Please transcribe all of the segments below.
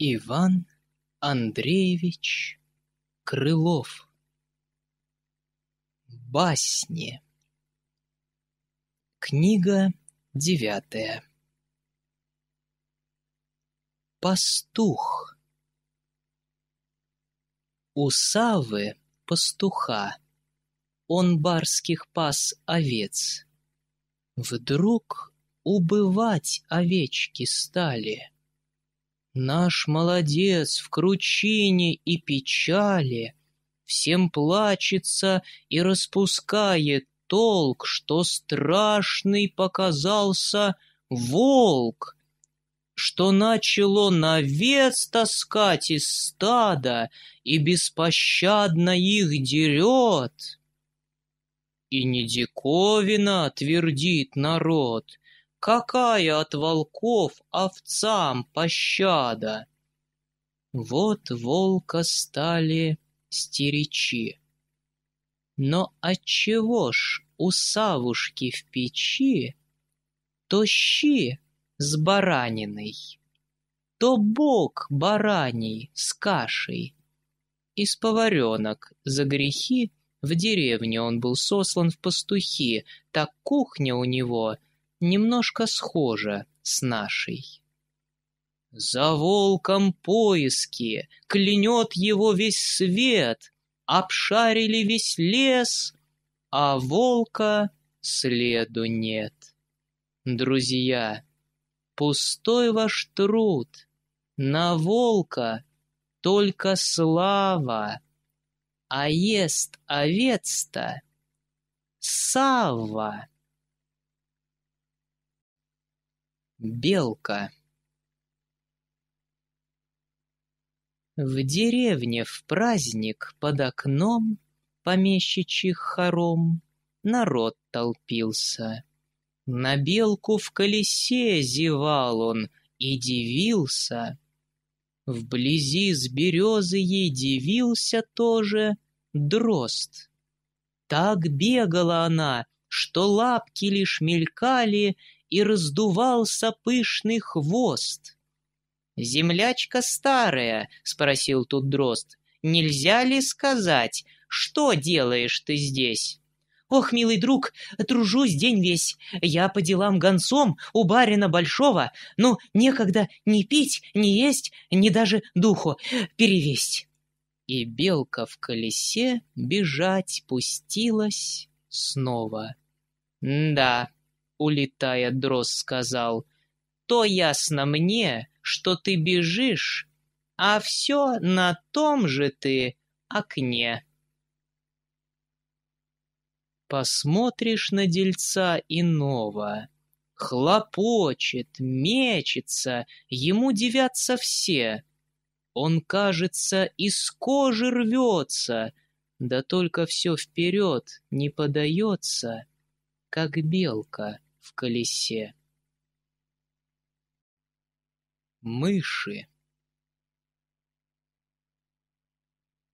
Иван Андреевич Крылов Басни Книга девятая Пастух У Савы пастуха Он барских пас овец Вдруг убывать овечки стали — Наш молодец в кручине и печали, Всем плачется и распускает толк, Что страшный показался волк, Что начало навец таскать из стада И беспощадно их дерет. И не диковина твердит народ — Какая от волков овцам пощада? Вот волка стали стеречи. Но отчего ж у савушки в печи То щи с бараниной, То бок бараний с кашей. Из поваренок за грехи В деревне он был сослан в пастухи, Так кухня у него немножко схожа с нашей. «За волком поиски, клянет его весь свет, обшарили весь лес, а волка следу нет». Друзья, пустой ваш труд, на волка только слава, а ест овец-то Савва. Белка В деревне в праздник под окном помещичьих хором народ толпился. На белку в колесе зевал он и дивился. Вблизи с березы ей дивился тоже дрозд. Так бегала она, что лапки лишь мелькали, и раздувался пышный хвост. «Землячка старая», — спросил тут дрозд, — «нельзя ли сказать, что делаешь ты здесь?» «Ох, милый друг, тружусь день весь. Я по делам гонцом у барина Большого, но ну, некогда ни пить, ни есть, ни даже духу перевесть». И белка в колесе бежать пустилась снова. «Да», улетая, Дрозд сказал, «То ясно мне, что ты бежишь, а все на том же ты окне». Посмотришь на дельца иного, хлопочет, мечется, ему девятся все. Он, кажется, из кожи рвется, да только все вперед не подается, как белка в колесе. Мыши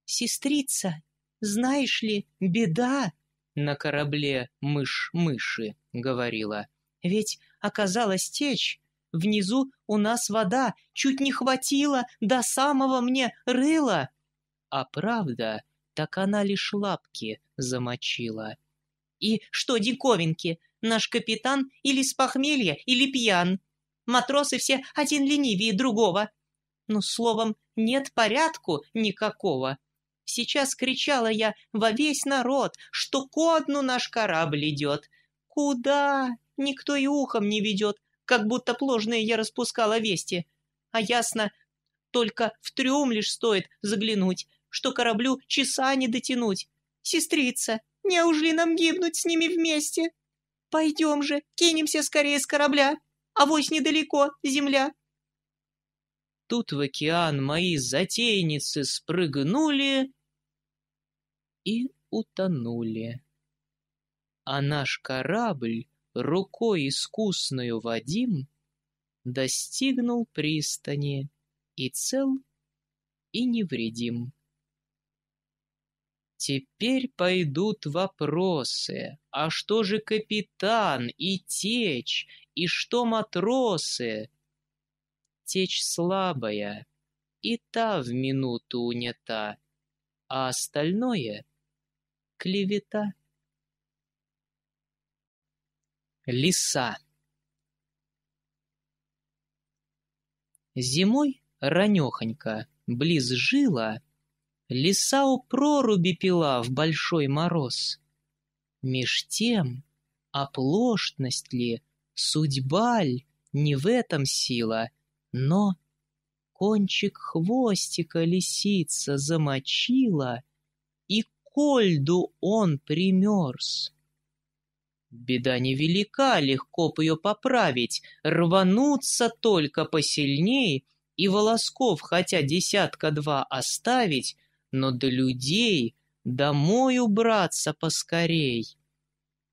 «Сестрица, знаешь ли, беда!» На корабле мышь-мыши говорила. «Ведь оказалась течь. Внизу у нас вода чуть не хватила до самого мне рыла!» А правда, так она лишь лапки замочила. «И что диковинки? Наш капитан или с похмелья, или пьян. Матросы все один ленивее другого. Но словом, нет порядку никакого. Сейчас кричала я во весь народ, что ко дну наш корабль идет. Куда? Никто и ухом не ведет, как будто пложные я распускала вести. А ясно, только в трюм лишь стоит заглянуть, что кораблю часа не дотянуть. Сестрица, неужели нам гибнуть с ними вместе? Пойдем же, кинемся скорее с корабля. Авось недалеко, земля. Тут в океан мои затейницы спрыгнули и утонули. А наш корабль, рукой искусную Вадим, достигнул пристани и цел, и невредим. Теперь пойдут вопросы. А что же капитан и течь, и что матросы? Течь слабая, и та в минуту унята, а остальное — клевета. Лиса Зимой ранехонько, близ жила — Лиса у проруби пила в большой мороз. Меж тем, оплошность ли, судьба ль, не в этом сила, но кончик хвостика лисица замочила, и кольду он примерз. Беда невелика, легко б ее поправить, рвануться только посильней, и волосков, хотя десятка два оставить, но до людей домой убраться поскорей.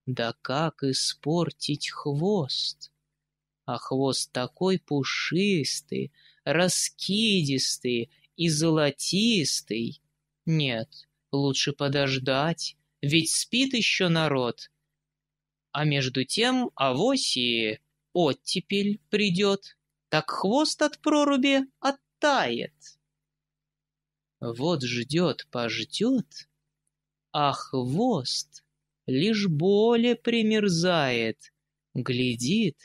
Да как испортить хвост? А хвост такой пушистый, раскидистый и золотистый. Нет, лучше подождать, ведь спит еще народ. А между тем авось и оттепель придет, так хвост от проруби оттает. Вот ждет, пождет, а хвост лишь более примерзает, глядит,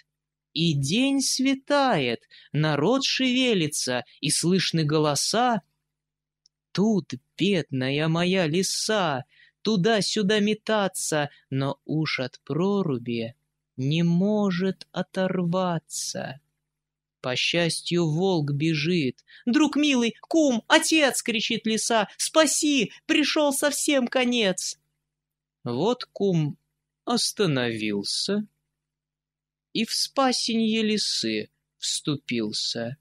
и день светает, народ шевелится, и слышны голоса. Тут, бедная моя лиса, туда-сюда метаться, но уж от проруби не может оторваться. По счастью, волк бежит. «Друг милый! Кум! Отец!» — кричит лиса. «Спаси! Пришел совсем конец!» Вот кум остановился и в спасенье лисы вступился.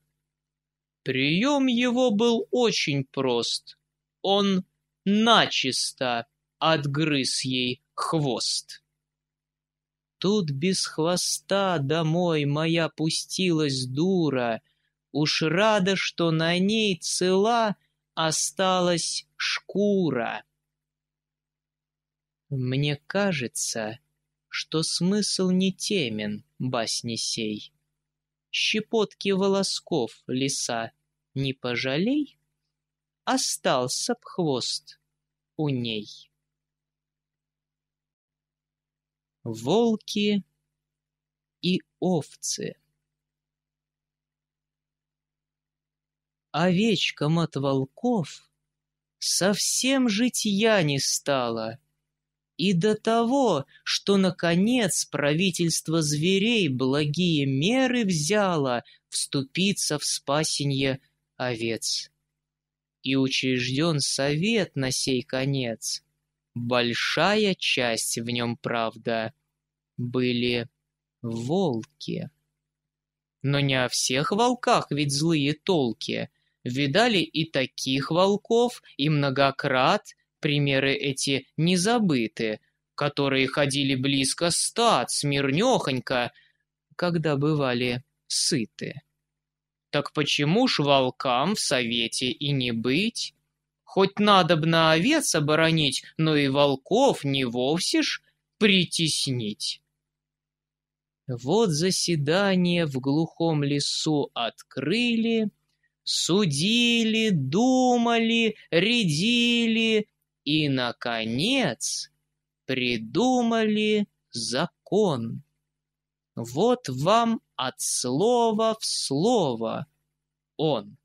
Прием его был очень прост. Он начисто отгрыз ей хвост. Тут без хвоста домой моя пустилась дура, Уж рада, что на ней цела осталась шкура. Мне кажется, что смысл не темен басни сей. Щепотки волосков лиса не пожалей, Остался б хвост у ней. волки и овцы. Овечкам от волков совсем житья не стало, и до того, что, наконец, правительство зверей благие меры взяло вступиться в спасенье овец. И учрежден совет на сей конец — Большая часть в нем, правда, были волки. Но не о всех волках ведь злые толки. Видали и таких волков, и многократ, примеры эти не которые ходили близко стад, смирнёхонько, когда бывали сыты. Так почему ж волкам в совете и не быть? Хоть надо б на овец оборонить, но и волков не вовсе ж притеснить. Вот заседание в глухом лесу открыли, судили, думали, рядили и, наконец, придумали закон. Вот вам от слова в слово он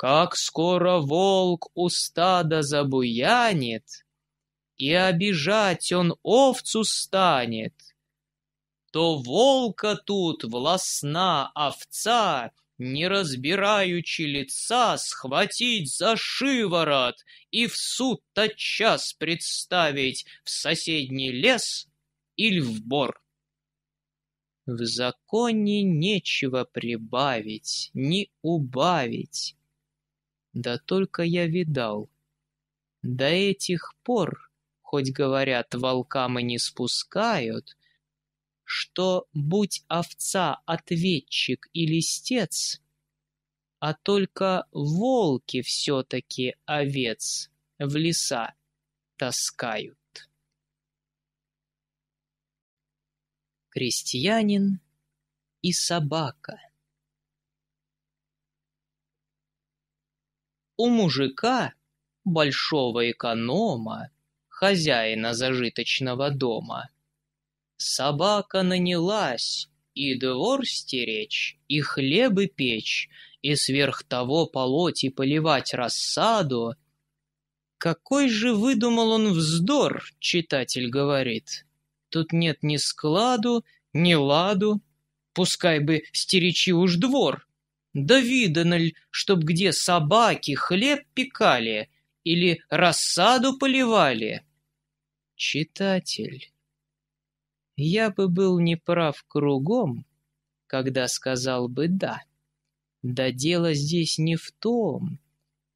как скоро волк у стада забуянит, и обижать он овцу станет, то волка тут властна овца, не разбираючи лица, схватить за шиворот и в суд тотчас представить в соседний лес или в бор. В законе нечего прибавить, не убавить, да только я видал. До этих пор, хоть говорят, волкам и не спускают, что будь овца ответчик и листец, а только волки все-таки овец в леса таскают. Крестьянин и собака — у мужика, большого эконома, хозяина зажиточного дома. Собака нанялась и двор стеречь, и хлебы печь, и сверх того полоть и поливать рассаду. Какой же выдумал он вздор, читатель говорит. Тут нет ни складу, ни ладу, пускай бы стеречи уж двор, да видано ль, чтоб где собаки хлеб пекали или рассаду поливали? Читатель, я бы был неправ кругом, когда сказал бы «да». Да дело здесь не в том,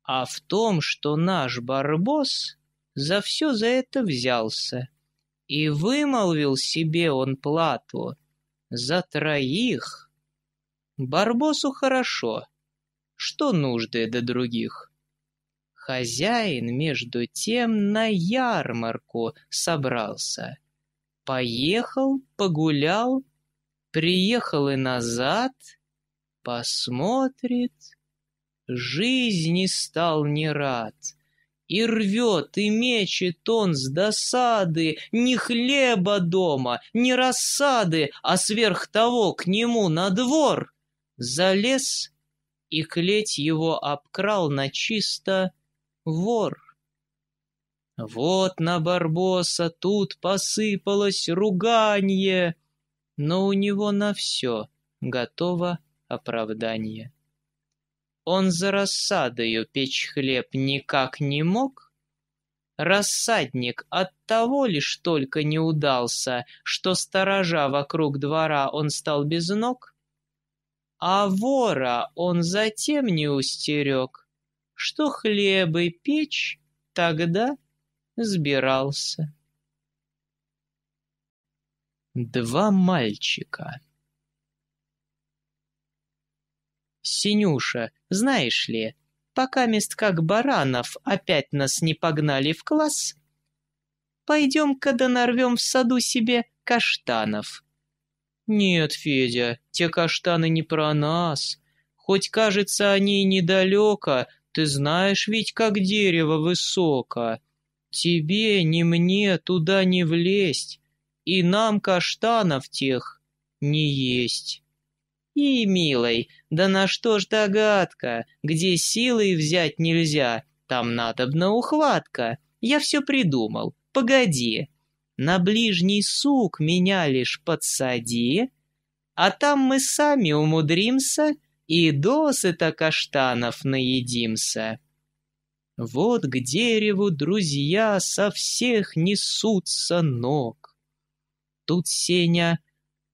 а в том, что наш Барбос за все за это взялся. И вымолвил себе он плату за троих Барбосу хорошо. Что нужды до других? Хозяин, между тем, на ярмарку собрался. Поехал, погулял, приехал и назад, посмотрит. Жизни стал не рад. И рвет, и мечет он с досады Не хлеба дома, не рассады, А сверх того к нему на двор залез и клеть его обкрал на чисто вор. Вот на Барбоса тут посыпалось руганье, но у него на все готово оправдание. Он за рассадою печь хлеб никак не мог, Рассадник от того лишь только не удался, что сторожа вокруг двора он стал без ног, а вора он затем не устерег, что хлебы печь тогда сбирался. Два мальчика Синюша, знаешь ли, пока мест как баранов опять нас не погнали в класс, пойдем-ка да нарвем в саду себе каштанов. «Нет, Федя, те каштаны не про нас. Хоть кажется они и недалеко, ты знаешь ведь, как дерево высоко. Тебе, ни мне туда не влезть, и нам каштанов тех не есть». «И, милый, да на что ж догадка, где силой взять нельзя, там надобна ухватка. Я все придумал, погоди». На ближний сук меня лишь подсади, а там мы сами умудримся и досыта каштанов наедимся. Вот к дереву друзья со всех несутся ног. Тут Сеня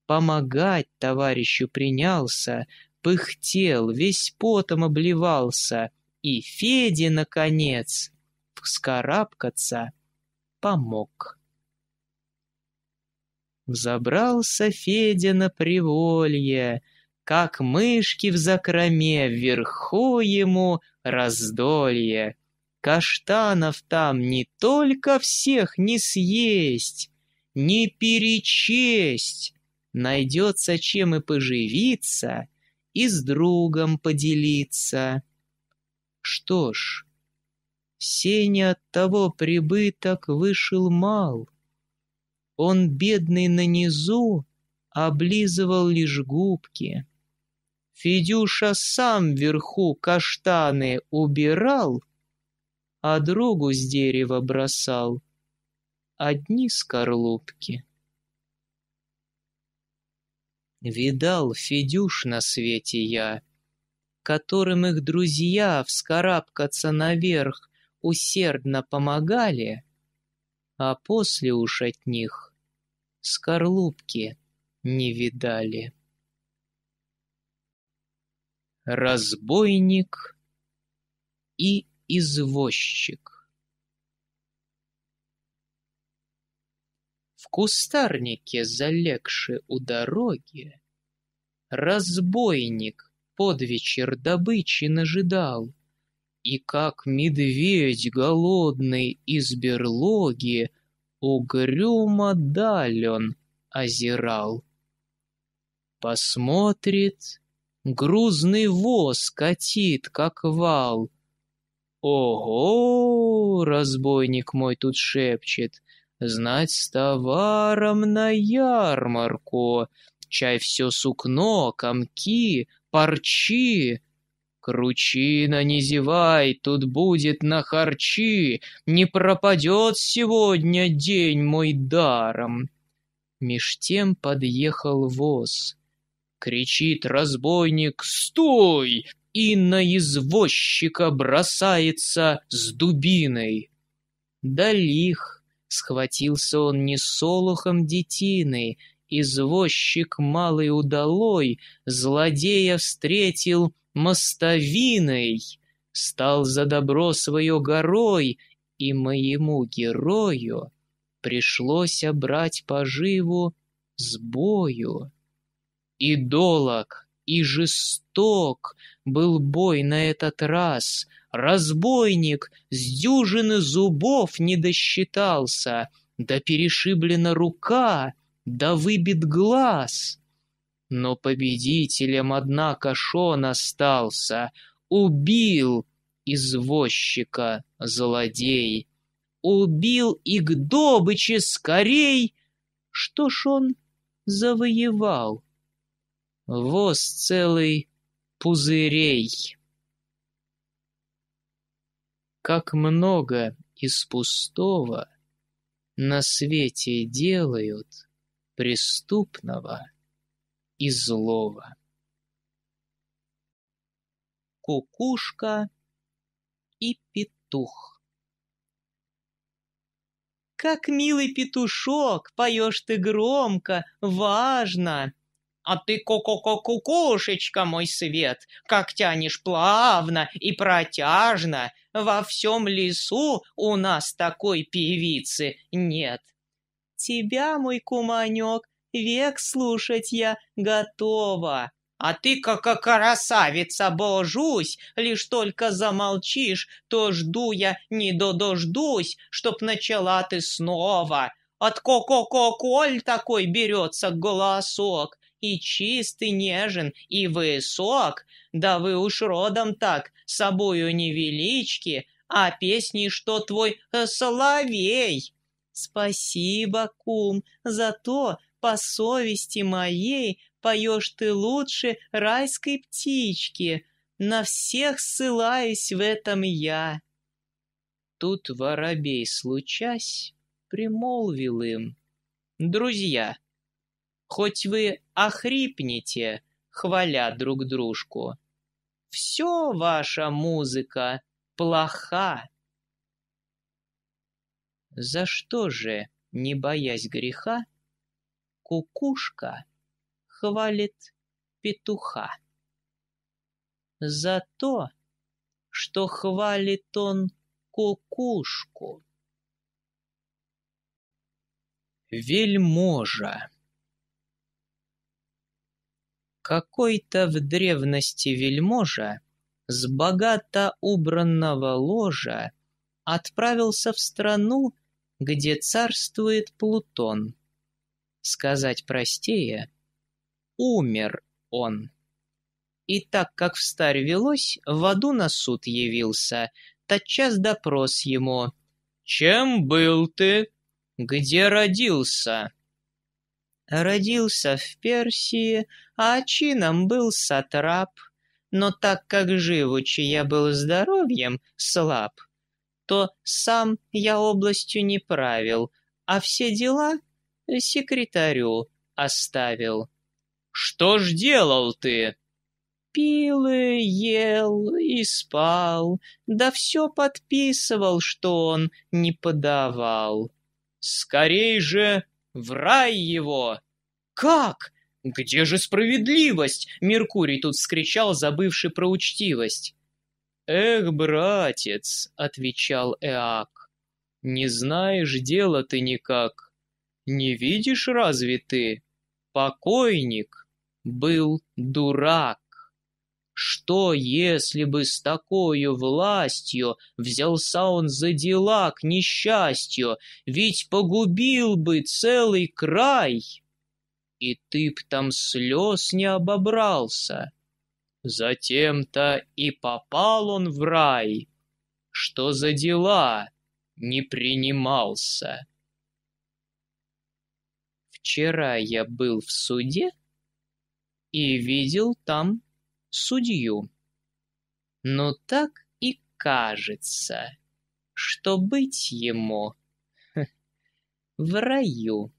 помогать товарищу принялся, пыхтел, весь потом обливался, и Феде, наконец, вскарабкаться помог. Взобрался Федя на приволье, Как мышки в закроме, вверху ему раздолье. Каштанов там не только всех не съесть, Не перечесть, Найдется чем и поживиться, И с другом поделиться. Что ж, Сеня от того прибыток вышел мал, он, бедный на низу, облизывал лишь губки. Федюша сам вверху каштаны убирал, а другу с дерева бросал. Одни скорлупки. Видал Федюш на свете я, Которым их друзья вскарабкаться наверх Усердно помогали, А после уж от них скорлупки не видали. Разбойник и извозчик В кустарнике, залегши у дороги, Разбойник под вечер добычи нажидал, И как медведь голодный из берлоги — угрюмо дален озирал. Посмотрит, грузный воз катит, как вал. «Ого!» — разбойник мой тут шепчет. «Знать с товаром на ярмарку, чай все сукно, комки, парчи, «Кручина, не зевай, тут будет на харчи, не пропадет сегодня день мой даром». Меж тем подъехал воз. Кричит разбойник «Стой!» и на извозчика бросается с дубиной. Далих схватился он не солохом детины, извозчик малый удалой, злодея встретил — мостовиной, стал за добро свое горой, и моему герою пришлось обрать поживу с бою. И долог, и жесток был бой на этот раз. Разбойник с дюжины зубов не досчитался, да перешиблена рука, да выбит глаз. Но победителем, однако, Шон остался. Убил извозчика злодей. Убил и к добыче скорей. Что ж он завоевал? Воз целый пузырей. Как много из пустого на свете делают преступного и злого. Кукушка и петух Как милый петушок, поешь ты громко, важно. А ты ку-ку-ку-кукушечка, мой свет, как тянешь плавно и протяжно. Во всем лесу у нас такой певицы нет. Тебя, мой куманек, Век слушать я готова. А ты, как красавица, божусь, лишь только замолчишь, то жду я, не додождусь, чтоб начала ты снова. От ко-ко-ко-коль такой берется голосок, и чистый нежен, и высок. Да вы уж родом так, собою невелички, а песни, что твой э, соловей. Спасибо, кум, за то, по совести моей поешь ты лучше райской птички, на всех ссылаюсь в этом я. Тут воробей, случась, примолвил им. Друзья, хоть вы охрипнете, хваля друг дружку, все ваша музыка плоха. За что же, не боясь греха, Кукушка хвалит петуха. За то, что хвалит он кукушку. Вельможа Какой-то в древности вельможа с богато убранного ложа отправился в страну, где царствует Плутон, Сказать простее, умер он. И так как встарь велось, в аду на суд явился, тотчас допрос ему. «Чем был ты? Где родился?» Родился в Персии, а чином был сатрап. Но так как живучи я был здоровьем слаб, то сам я областью не правил, а все дела секретарю оставил. «Что ж делал ты?» «Пил, ел и спал, да все подписывал, что он не подавал». «Скорей же в рай его!» «Как? Где же справедливость?» — Меркурий тут вскричал, забывший про учтивость. «Эх, братец!» — отвечал Эак. «Не знаешь дела ты никак. Не видишь разве ты? Покойник был дурак. Что, если бы с такой властью взялся он за дела к несчастью, ведь погубил бы целый край? И ты б там слез не обобрался. Затем-то и попал он в рай. Что за дела? Не принимался. Вчера я был в суде и видел там судью. Но так и кажется, что быть ему в раю.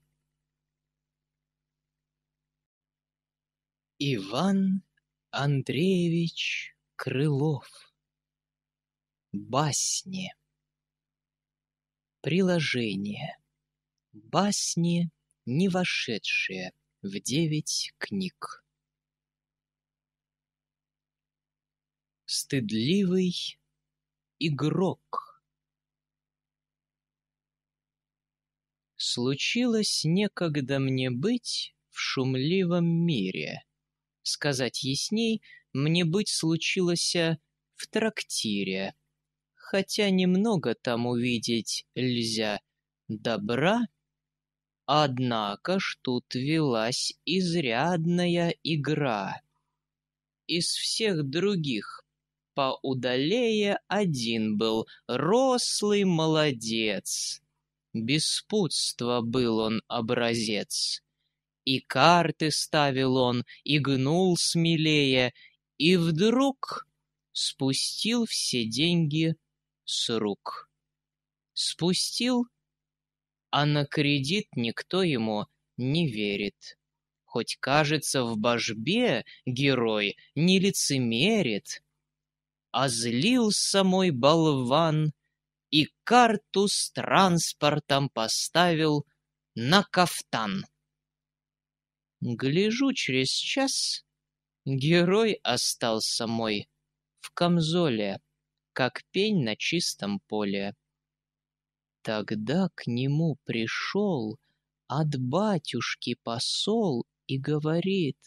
Иван Андреевич Крылов. Басни. Приложение. Басни не вошедшие в девять книг. Стыдливый игрок Случилось некогда мне быть в шумливом мире. Сказать ясней, мне быть случилось в трактире. Хотя немного там увидеть нельзя добра — Однако ж тут велась изрядная игра. Из всех других поудалее один был рослый молодец. Беспутства был он образец. И карты ставил он, и гнул смелее, и вдруг спустил все деньги с рук. Спустил а на кредит никто ему не верит. Хоть кажется в божбе герой не лицемерит, а злился мой болван и карту с транспортом поставил на кафтан. Гляжу через час, герой остался мой в камзоле, как пень на чистом поле. Тогда к нему пришел от батюшки посол и говорит,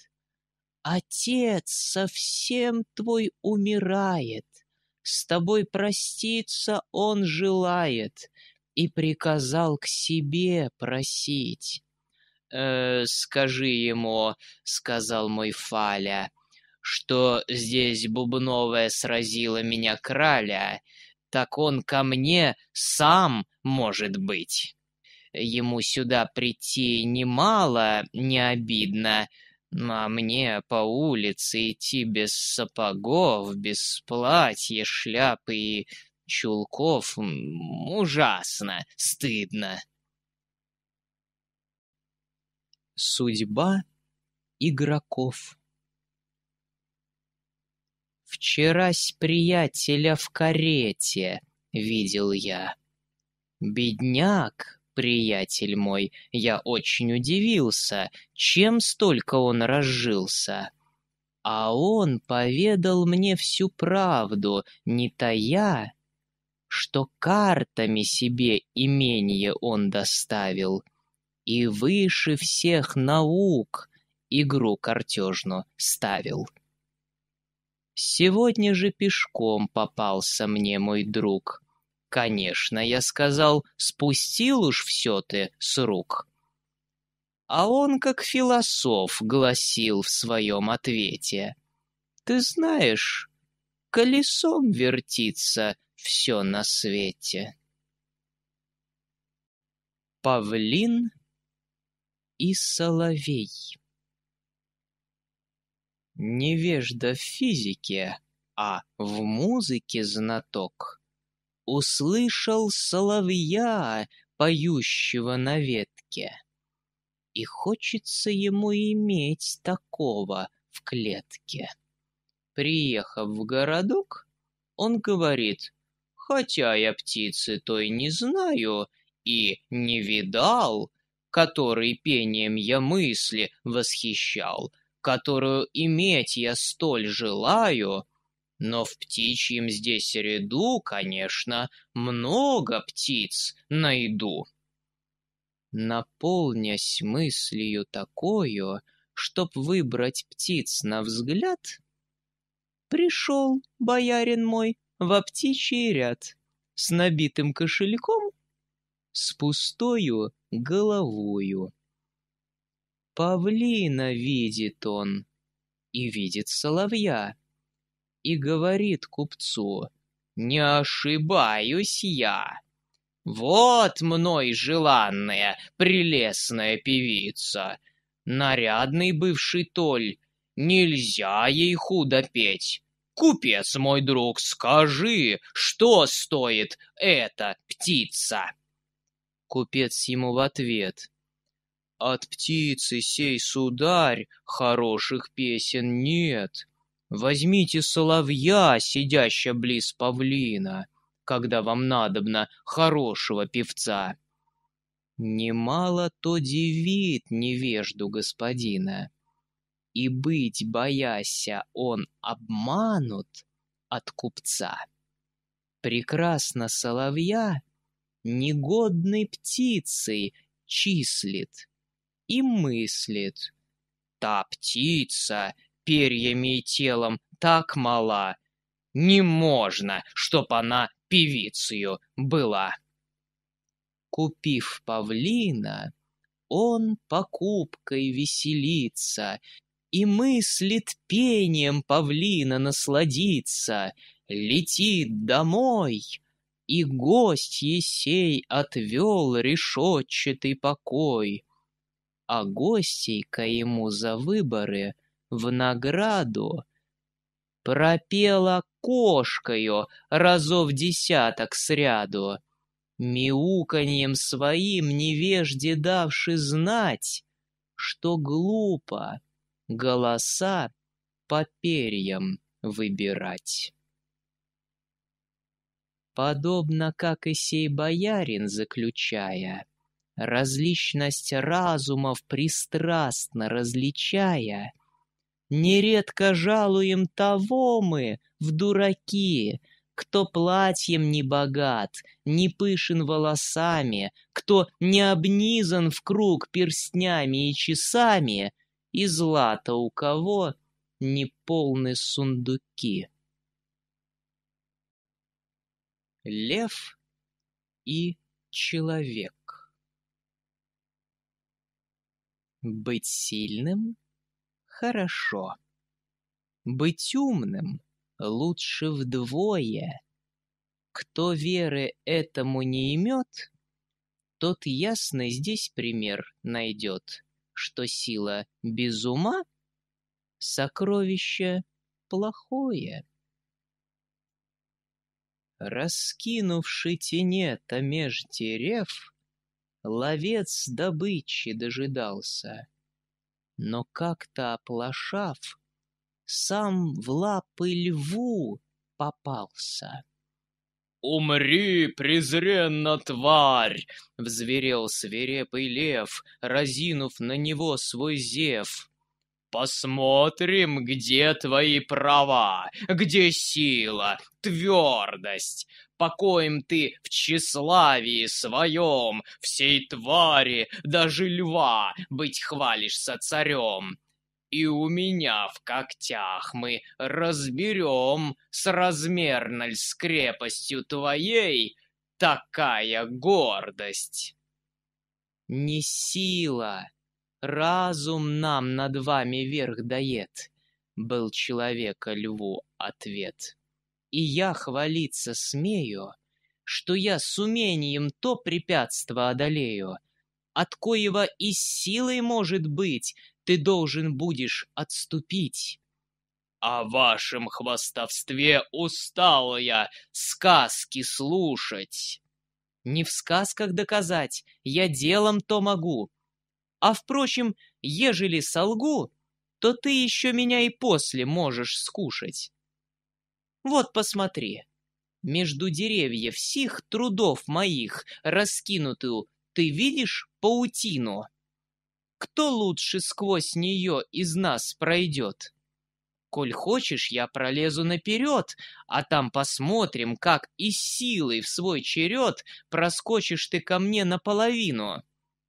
«Отец совсем твой умирает, с тобой проститься он желает, и приказал к себе просить». «Э, «Скажи ему», — сказал мой Фаля, — что здесь Бубновая сразила меня краля, так он ко мне сам, может быть. Ему сюда прийти немало не обидно, а мне по улице идти без сапогов, без платья, шляпы и чулков ужасно стыдно. Судьба игроков Вчерась приятеля в карете видел я. Бедняк, приятель мой, я очень удивился, чем столько он разжился. А он поведал мне всю правду, не тая, что картами себе имение он доставил. И выше всех наук игру картежну ставил. Сегодня же пешком попался мне мой друг. Конечно, я сказал, спустил уж все ты с рук. А он, как философ, гласил в своем ответе. Ты знаешь, колесом вертится все на свете. Павлин и Соловей невежда в физике, а в музыке знаток. Услышал соловья, поющего на ветке, и хочется ему иметь такого в клетке. Приехав в городок, он говорит, «Хотя я птицы той не знаю и не видал, который пением я мысли восхищал, — которую иметь я столь желаю, но в птичьем здесь ряду, конечно, много птиц найду. Наполнясь мыслью такою, чтоб выбрать птиц на взгляд, пришел, боярин мой, в птичий ряд с набитым кошельком, с пустою головою. Павлина видит он и видит соловья, и говорит купцу, «Не ошибаюсь я! Вот мной желанная, прелестная певица! Нарядный бывший Толь, нельзя ей худо петь!» «Купец мой друг, скажи, что стоит эта птица?» Купец ему в ответ – от птицы сей, сударь, хороших песен нет. Возьмите соловья, сидяща близ павлина, когда вам надобно хорошего певца. Немало то дивит невежду господина. И быть, бояся, он обманут от купца. Прекрасно соловья негодной птицей числит и мыслит. Та птица перьями и телом так мала, не можно, чтоб она певицею была. Купив павлина, он покупкой веселится и мыслит пением павлина насладиться, летит домой, и гость есей отвел решетчатый покой а гостей-ка ему за выборы в награду пропела кошкою разов десяток сряду, мяуканьем своим невежде давши знать, что глупо голоса по перьям выбирать. Подобно как и сей боярин заключая — различность разумов пристрастно различая, нередко жалуем того мы в дураки, кто платьем не богат, не пышен волосами, кто не обнизан в круг перстнями и часами, и злато у кого не полны сундуки. Лев и человек Быть сильным — хорошо. Быть умным лучше вдвое. Кто веры этому не имет, тот ясно здесь пример найдет, что сила без ума — сокровище плохое. Раскинувши тенета меж дерев — ловец добычи дожидался. Но как-то оплошав, сам в лапы льву попался. «Умри, презренно, тварь!» — взверел свирепый лев, разинув на него свой зев. Посмотрим, где твои права, где сила, твердость. Покоим ты в тщеславии своем, всей твари, даже льва, быть хвалишься царем. И у меня в когтях мы разберем, с ль с крепостью твоей, такая гордость. Не сила, разум нам над вами верх дает, был человека льву ответ. И я хвалиться смею, что я с умением то препятство одолею, от коего и силой, может быть, ты должен будешь отступить. О вашем хвастовстве устал я сказки слушать. Не в сказках доказать, я делом то могу, а впрочем, ежели солгу, то ты еще меня и после можешь скушать. Вот посмотри, между деревьев всех трудов моих, раскинутую, ты видишь паутину? Кто лучше сквозь нее из нас пройдет? Коль хочешь, я пролезу наперед, а там посмотрим, как и силой в свой черед проскочишь ты ко мне наполовину.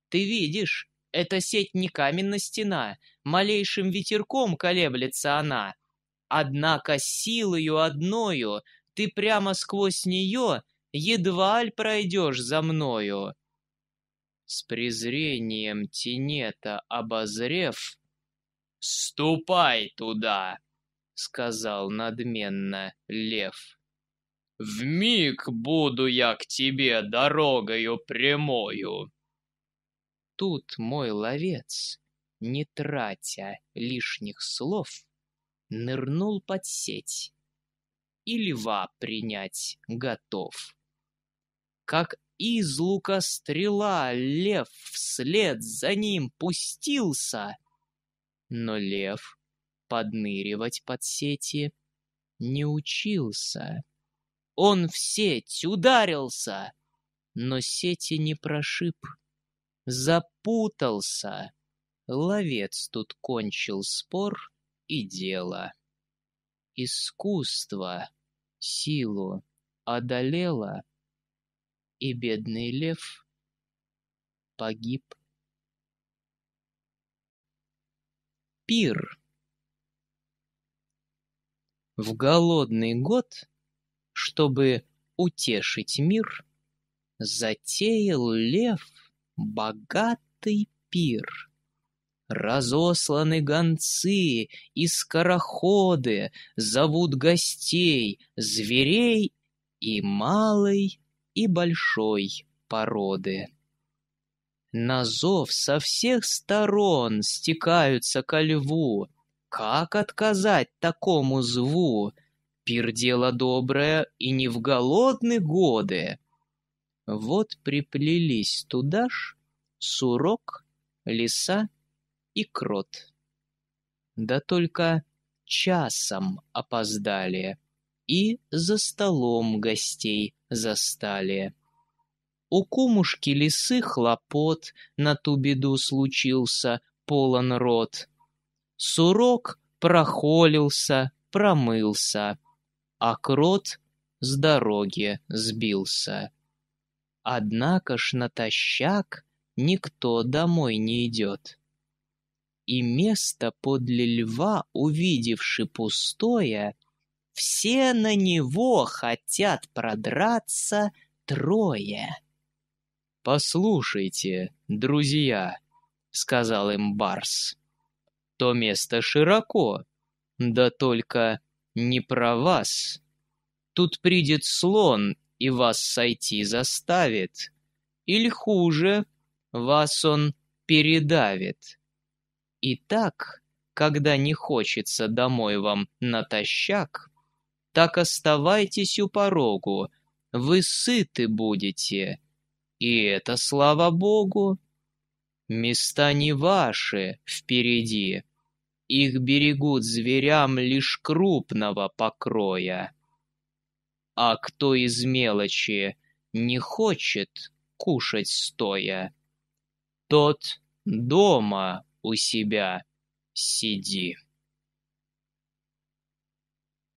Ты видишь, эта сеть не каменная стена, малейшим ветерком колеблется она. Однако силою одною ты прямо сквозь нее едва ль пройдешь за мною. С презрением Тинета обозрев, «Ступай туда!» — сказал надменно лев. В миг буду я к тебе дорогою прямою!» тут мой ловец, не тратя лишних слов, нырнул под сеть и льва принять готов. Как из лука стрела лев вслед за ним пустился, но лев подныривать под сети не учился. Он в сеть ударился, но сети не прошиб Запутался. Ловец тут кончил спор и дело. Искусство силу одолело, и бедный лев погиб. Пир В голодный год, чтобы утешить мир, затеял лев — богатый пир. Разосланы гонцы и скороходы, зовут гостей, зверей и малой, и большой породы. На зов со всех сторон стекаются ко льву. Как отказать такому зву? Пир дело доброе и не в голодные годы. Вот приплелись туда ж сурок, лиса и крот. Да только часом опоздали и за столом гостей застали. У кумушки лисы хлопот, на ту беду случился полон рот. Сурок прохолился, промылся, а крот с дороги сбился. Однако ж натощак никто домой не идет. И место подле льва, увидевши пустое, все на него хотят продраться трое. «Послушайте, друзья», — сказал им Барс, — «то место широко, да только не про вас. Тут придет слон и вас сойти заставит. Или хуже, вас он передавит. И так, когда не хочется домой вам натощак, так оставайтесь у порогу, вы сыты будете. И это слава Богу. Места не ваши впереди, их берегут зверям лишь крупного покроя а кто из мелочи не хочет кушать стоя, тот дома у себя сиди.